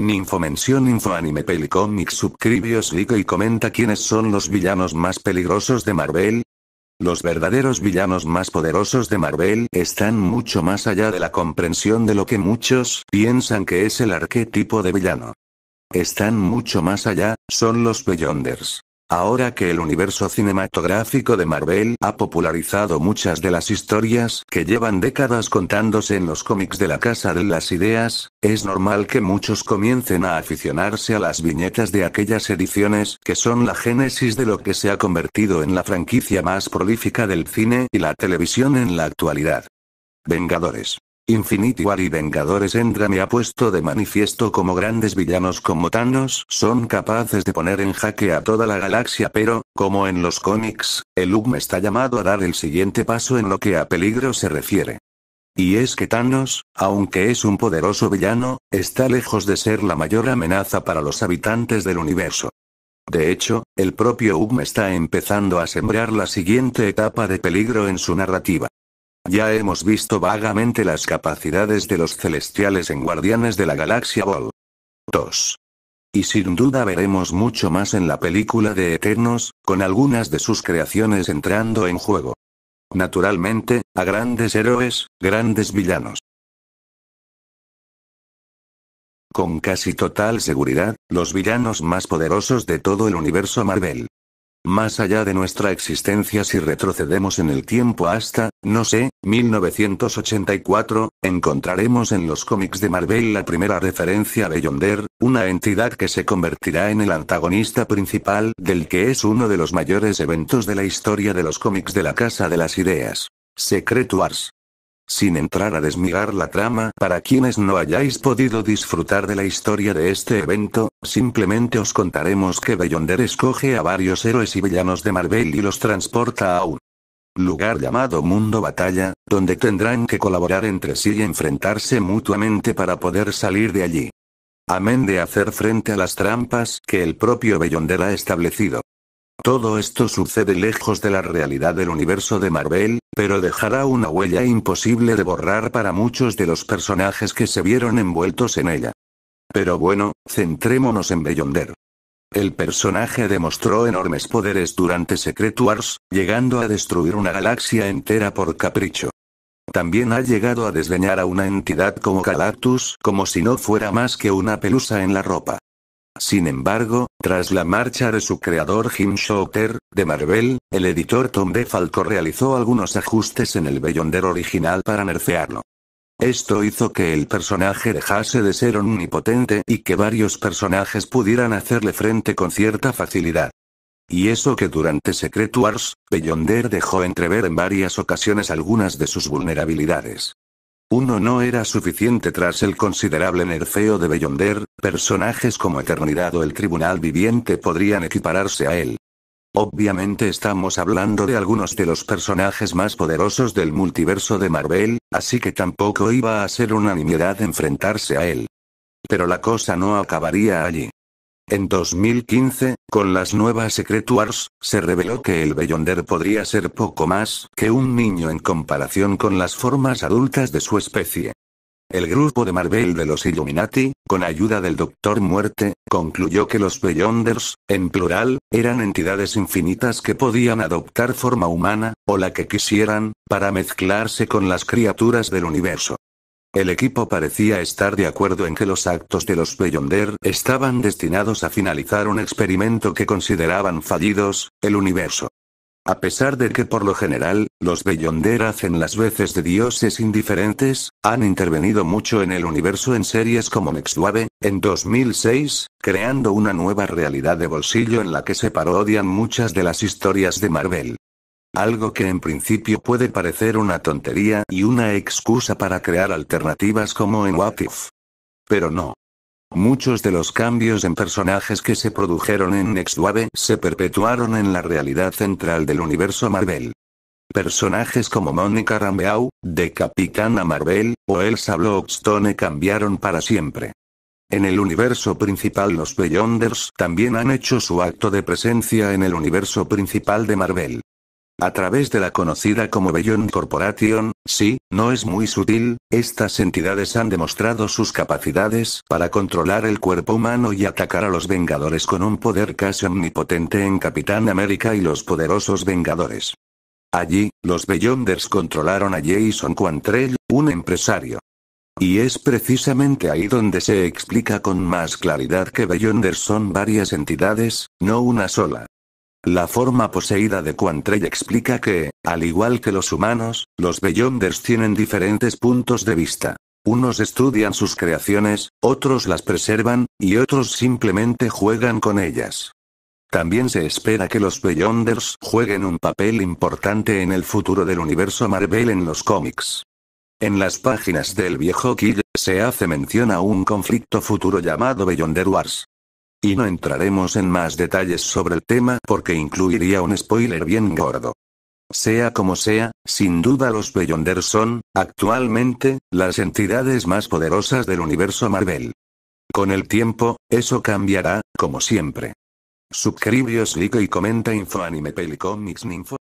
Ninfo Mención Info Anime pelicómics Suscribios Rico y comenta quiénes son los villanos más peligrosos de Marvel. Los verdaderos villanos más poderosos de Marvel están mucho más allá de la comprensión de lo que muchos piensan que es el arquetipo de villano. Están mucho más allá, son los Beyonders. Ahora que el universo cinematográfico de Marvel ha popularizado muchas de las historias que llevan décadas contándose en los cómics de la Casa de las Ideas, es normal que muchos comiencen a aficionarse a las viñetas de aquellas ediciones que son la génesis de lo que se ha convertido en la franquicia más prolífica del cine y la televisión en la actualidad. Vengadores. Infinity War y Vengadores Endgame ha puesto de manifiesto como grandes villanos como Thanos son capaces de poner en jaque a toda la galaxia pero, como en los cómics, el UGM está llamado a dar el siguiente paso en lo que a peligro se refiere. Y es que Thanos, aunque es un poderoso villano, está lejos de ser la mayor amenaza para los habitantes del universo. De hecho, el propio UGM está empezando a sembrar la siguiente etapa de peligro en su narrativa. Ya hemos visto vagamente las capacidades de los celestiales en Guardianes de la Galaxia Vol. 2. Y sin duda veremos mucho más en la película de Eternos, con algunas de sus creaciones entrando en juego. Naturalmente, a grandes héroes, grandes villanos. Con casi total seguridad, los villanos más poderosos de todo el universo Marvel. Más allá de nuestra existencia si retrocedemos en el tiempo hasta, no sé, 1984, encontraremos en los cómics de Marvel la primera referencia a Beyonder, una entidad que se convertirá en el antagonista principal del que es uno de los mayores eventos de la historia de los cómics de la Casa de las Ideas. Secret Wars sin entrar a desmigar la trama para quienes no hayáis podido disfrutar de la historia de este evento, simplemente os contaremos que Beyonder escoge a varios héroes y villanos de Marvel y los transporta a un lugar llamado Mundo Batalla, donde tendrán que colaborar entre sí y enfrentarse mutuamente para poder salir de allí. Amén de hacer frente a las trampas que el propio Beyonder ha establecido. Todo esto sucede lejos de la realidad del universo de Marvel, pero dejará una huella imposible de borrar para muchos de los personajes que se vieron envueltos en ella. Pero bueno, centrémonos en Beyonder. El personaje demostró enormes poderes durante Secret Wars, llegando a destruir una galaxia entera por capricho. También ha llegado a desdeñar a una entidad como Galactus como si no fuera más que una pelusa en la ropa. Sin embargo, tras la marcha de su creador Jim Shooter, de Marvel, el editor Tom DeFalco realizó algunos ajustes en el Beyonder original para nerfearlo. Esto hizo que el personaje dejase de ser omnipotente y que varios personajes pudieran hacerle frente con cierta facilidad. Y eso que durante Secret Wars, Beyonder dejó entrever en varias ocasiones algunas de sus vulnerabilidades. Uno no era suficiente tras el considerable nerfeo de Beyonder, personajes como Eternidad o el Tribunal Viviente podrían equipararse a él. Obviamente estamos hablando de algunos de los personajes más poderosos del multiverso de Marvel, así que tampoco iba a ser unanimidad enfrentarse a él. Pero la cosa no acabaría allí. En 2015, con las nuevas Secret Wars, se reveló que el Beyonder podría ser poco más que un niño en comparación con las formas adultas de su especie. El grupo de Marvel de los Illuminati, con ayuda del Doctor Muerte, concluyó que los Beyonders, en plural, eran entidades infinitas que podían adoptar forma humana, o la que quisieran, para mezclarse con las criaturas del universo. El equipo parecía estar de acuerdo en que los actos de los Beyonder estaban destinados a finalizar un experimento que consideraban fallidos, el universo. A pesar de que por lo general, los Beyonder hacen las veces de dioses indiferentes, han intervenido mucho en el universo en series como Wave, en 2006, creando una nueva realidad de bolsillo en la que se parodian muchas de las historias de Marvel. Algo que en principio puede parecer una tontería y una excusa para crear alternativas como en What If. Pero no. Muchos de los cambios en personajes que se produjeron en Next Wave se perpetuaron en la realidad central del universo Marvel. Personajes como Monica Rambeau, de Capitana Marvel, o Elsa Blockstone cambiaron para siempre. En el universo principal los Beyonders también han hecho su acto de presencia en el universo principal de Marvel. A través de la conocida como Beyond Corporation, sí, no es muy sutil, estas entidades han demostrado sus capacidades para controlar el cuerpo humano y atacar a los Vengadores con un poder casi omnipotente en Capitán América y los poderosos Vengadores. Allí, los Beyonders controlaron a Jason Quantrell, un empresario. Y es precisamente ahí donde se explica con más claridad que Beyonders son varias entidades, no una sola. La forma poseída de Quantrell explica que, al igual que los humanos, los Beyonders tienen diferentes puntos de vista. Unos estudian sus creaciones, otros las preservan, y otros simplemente juegan con ellas. También se espera que los Beyonders jueguen un papel importante en el futuro del universo Marvel en los cómics. En las páginas del viejo Kid, se hace mención a un conflicto futuro llamado Beyonder Wars. Y no entraremos en más detalles sobre el tema porque incluiría un spoiler bien gordo. Sea como sea, sin duda los Beyonders son, actualmente, las entidades más poderosas del universo Marvel. Con el tiempo, eso cambiará, como siempre. Suscribíos, like y comenta info